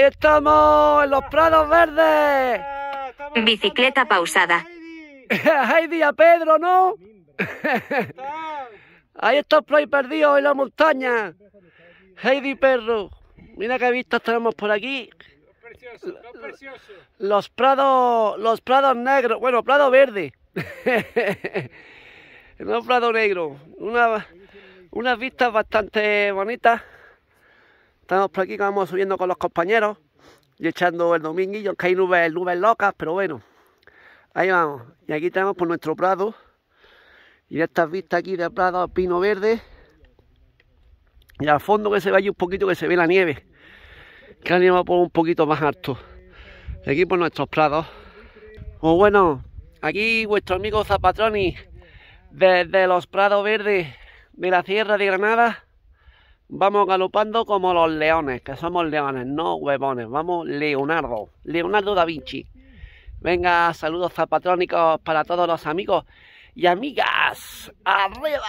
Estamos en los prados verdes. Bicicleta pausada. Heidi, a Pedro, ¿no? Ahí está play perdido en la montaña. Heidi Perro. Mira qué vistas tenemos por aquí. Los prados, los prados negros, bueno, prado verde. no prado negro. Una, unas vistas bastante bonitas. Estamos por aquí que vamos subiendo con los compañeros y echando el dominguillo, que hay nubes, nubes locas, pero bueno, ahí vamos. Y aquí tenemos por nuestro prado, y ya estas vistas aquí de prado, pino verde, y al fondo que se ve allí un poquito que se ve la nieve, que nieve va por un poquito más alto. Y aquí por nuestros prados. Pues bueno, aquí vuestro amigo Zapatroni, desde los prados verdes de la Sierra de Granada, Vamos galopando como los leones, que somos leones, no huevones. Vamos, Leonardo, Leonardo da Vinci. Venga, saludos zapatrónicos para todos los amigos y amigas. ¡Arriba!